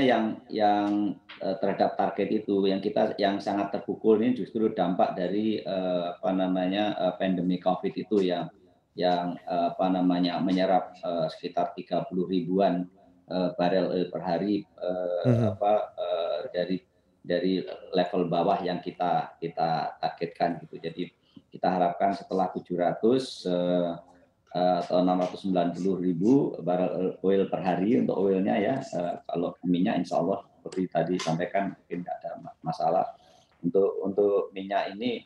yang yang uh, terhadap target itu yang kita yang sangat terpukul ini justru dampak dari uh, apa namanya uh, pandemi Covid itu yang yang uh, apa namanya menyerap uh, sekitar 30 ribuan uh, barel oil per hari uh, hmm. apa uh, dari dari level bawah yang kita kita targetkan gitu. Jadi kita harapkan setelah 700 uh, Eh, atau 690 ribu barrel eh, oil per hari untuk oilnya ya. Eh, kalau minyak insya Allah seperti tadi sampaikan mungkin tidak ada masalah. Untuk untuk minyak ini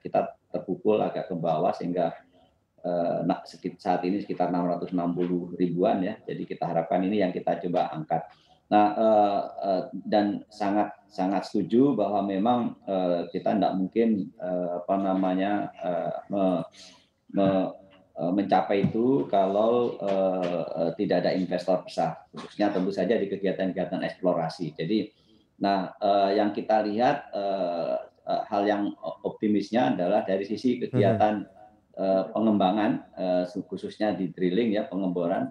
kita terpukul agak ke bawah sehingga nah, saat ini sekitar 660 ribuan ya. Jadi kita harapkan ini yang kita coba angkat. Nah dan sangat sangat setuju bahwa memang kita tidak mungkin apa namanya Eh, mencapai itu kalau eh, eh, tidak ada investor besar, khususnya tentu saja di kegiatan-kegiatan eksplorasi. Jadi, nah yang kita lihat hal yang optimisnya adalah dari sisi hmm. kegiatan pengembangan, khususnya di drilling ya pengeboran.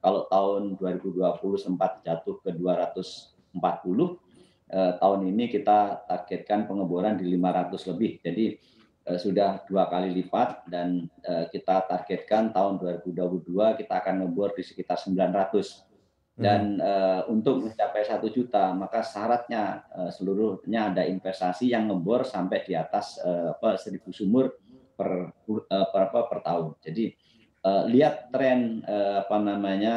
Kalau tahun 2020 sempat jatuh ke 240, tahun ini kita targetkan pengeboran di 500 lebih. Jadi Eh, sudah dua kali lipat dan eh, kita targetkan tahun 2022 kita akan ngebor di sekitar 900 dan hmm. Eh, untuk mencapai satu juta maka syaratnya seluruhnya ada investasi yang ngebor sampai di atas apa seribu sumur per per apa per tahun jadi lihat tren apa namanya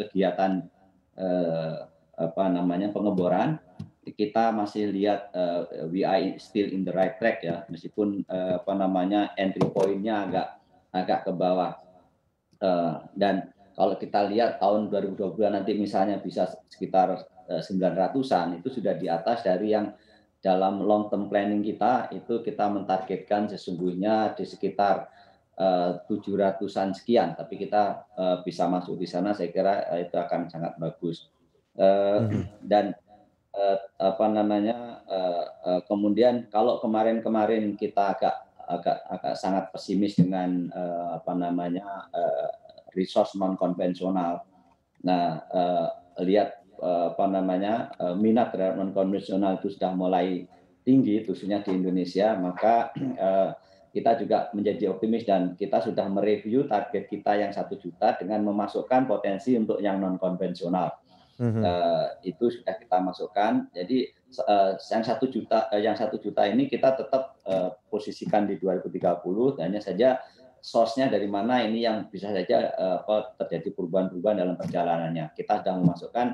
kegiatan apa namanya pengeboran kita masih lihat uh, we are still in the right track ya meskipun uh, apa namanya entry pointnya agak agak ke bawah uh, dan kalau kita lihat tahun 2022 nanti misalnya bisa sekitar uh, 900-an itu sudah di atas dari yang dalam long term planning kita itu kita mentargetkan sesungguhnya di sekitar uh, 700-an sekian tapi kita uh, bisa masuk di sana saya kira itu akan sangat bagus uh, dan eh, apa namanya eh, eh, kemudian kalau kemarin-kemarin kita agak agak agak sangat pesimis dengan eh, apa namanya eh, resource non konvensional. Nah eh, lihat eh, apa namanya eh, minat terhadap non konvensional itu sudah mulai tinggi khususnya di Indonesia maka eh, kita juga menjadi optimis dan kita sudah mereview target kita yang satu juta dengan memasukkan potensi untuk yang non konvensional. Uh, itu sudah kita masukkan. Jadi uh, yang satu juta uh, yang satu juta ini kita tetap uh, posisikan di 2030. Hanya saja source-nya dari mana ini yang bisa saja uh, terjadi perubahan-perubahan dalam perjalanannya. Kita sedang memasukkan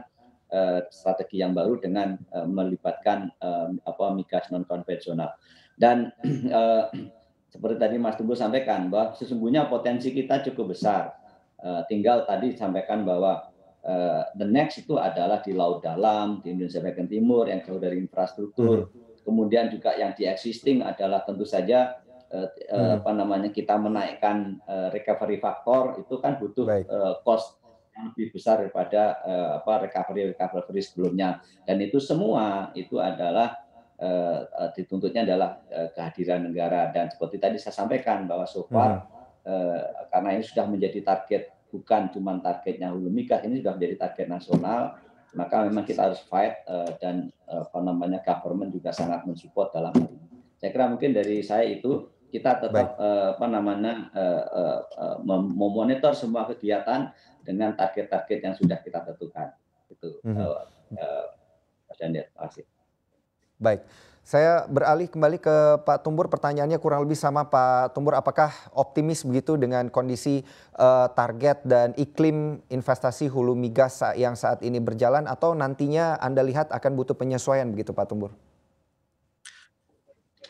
uh, strategi yang baru dengan uh, melibatkan uh, apa migas non konvensional. Dan uh, seperti tadi Mas Tubuh sampaikan bahwa sesungguhnya potensi kita cukup besar. Uh, tinggal tadi sampaikan bahwa Eh, the next itu adalah di laut dalam, di Indonesia bagian timur yang jauh dari infrastruktur. Hmm. Kemudian juga yang di existing adalah tentu saja eh, eh, hmm. apa namanya kita menaikkan recovery factor itu kan butuh Baik. cost yang lebih besar daripada apa recovery recovery sebelumnya. Dan itu semua itu adalah dituntutnya adalah kehadiran negara dan seperti tadi saya sampaikan bahwa so far hmm. karena ini sudah menjadi target bukan cuma targetnya hulu migas ini sudah menjadi target nasional maka memang kita harus fight eh, dan eh, apa namanya government juga sangat mensupport dalam hal ini. Saya kira mungkin dari saya itu kita tetap Baik. Eh, apa namanya memonitor semua kegiatan dengan target-target yang sudah kita tentukan. Itu. Mm -hmm. uh, uh, terima kasih. Baik. Saya beralih kembali ke Pak Tumbur, pertanyaannya kurang lebih sama Pak Tumbur, apakah optimis begitu dengan kondisi uh, target dan iklim investasi hulu migas yang saat ini berjalan atau nantinya Anda lihat akan butuh penyesuaian begitu Pak Tumbur?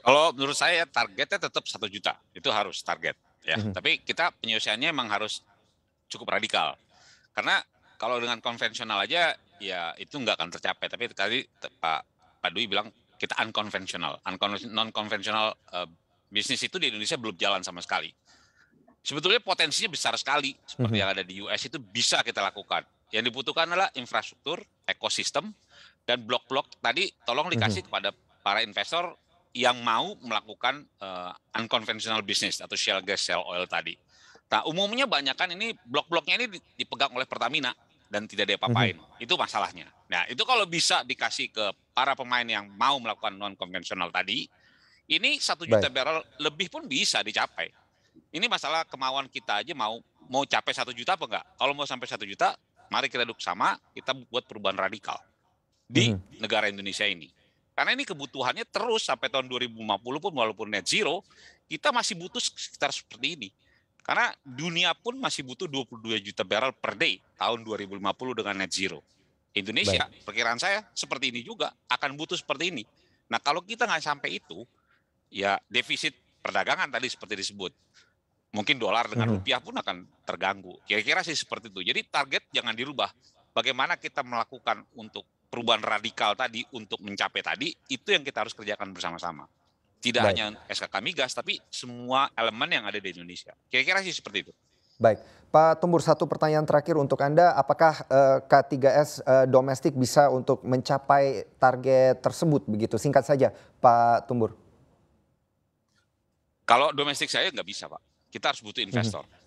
Kalau menurut saya targetnya tetap satu juta, itu harus target ya. Mm -hmm. Tapi kita penyesuaiannya memang harus cukup radikal. Karena kalau dengan konvensional aja ya itu nggak akan tercapai. Tapi tadi Pak Pak Dwi bilang kita unconventional, non konvensional uh, eh, bisnis itu di Indonesia belum jalan sama sekali. Sebetulnya potensinya besar sekali seperti mhm. yang ada di US itu bisa kita lakukan. Yang dibutuhkan adalah infrastruktur, ekosistem, dan blok-blok tadi tolong mhm. dikasih kepada para investor yang mau melakukan uh, unconventional business atau shell gas, shell oil tadi. Nah, umumnya banyak kan ini blok-bloknya ini dipegang oleh Pertamina dan tidak diapa-apain. Mm -hmm. Itu masalahnya. Nah, itu kalau bisa dikasih ke para pemain yang mau melakukan non konvensional tadi, ini satu juta Baik. barrel lebih pun bisa dicapai. Ini masalah kemauan kita aja mau mau capai satu juta apa enggak. Kalau mau sampai satu juta, mari kita duduk sama, kita buat perubahan radikal di hmm. negara Indonesia ini. Karena ini kebutuhannya terus sampai tahun 2050 pun walaupun net zero, kita masih butuh sekitar seperti ini. Karena dunia pun masih butuh 22 juta barrel per day tahun 2050 dengan net zero. Indonesia, Baik. perkiraan saya seperti ini juga akan butuh seperti ini. Nah, kalau kita nggak sampai itu, ya defisit perdagangan tadi seperti disebut. Mungkin dolar dengan hmm. rupiah pun akan terganggu. Kira-kira sih seperti itu. Jadi target jangan dirubah. Bagaimana kita melakukan untuk perubahan radikal tadi untuk mencapai tadi, itu yang kita harus kerjakan bersama-sama. Tidak Baik. hanya SKK Migas, tapi semua elemen yang ada di Indonesia. Kira-kira sih seperti itu. Baik, Pak Tumbur satu pertanyaan terakhir untuk Anda, apakah uh, eh, K3S uh, eh, domestik bisa untuk mencapai target tersebut begitu? Singkat saja Pak Tumbur. Kalau domestik saya nggak bisa Pak, kita harus butuh mhm. investor. Mm -hmm.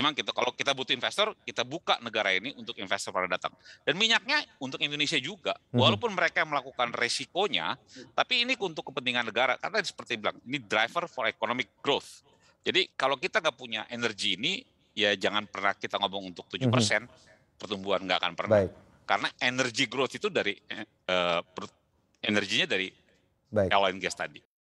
memang kita kalau kita butuh investor, kita buka negara ini untuk investor pada datang. Dan minyaknya untuk Indonesia juga. Mhm. Walaupun mereka melakukan resikonya, tapi ini untuk kepentingan negara. Karena seperti bilang, ini driver for economic growth. Jadi kalau kita nggak punya energi ini, ya jangan pernah kita ngomong untuk 7% mhm. persen mm-hmm. pertumbuhan nggak akan pernah. Baik. Karena energi growth itu dari uh, energinya dari Baik. airline tadi.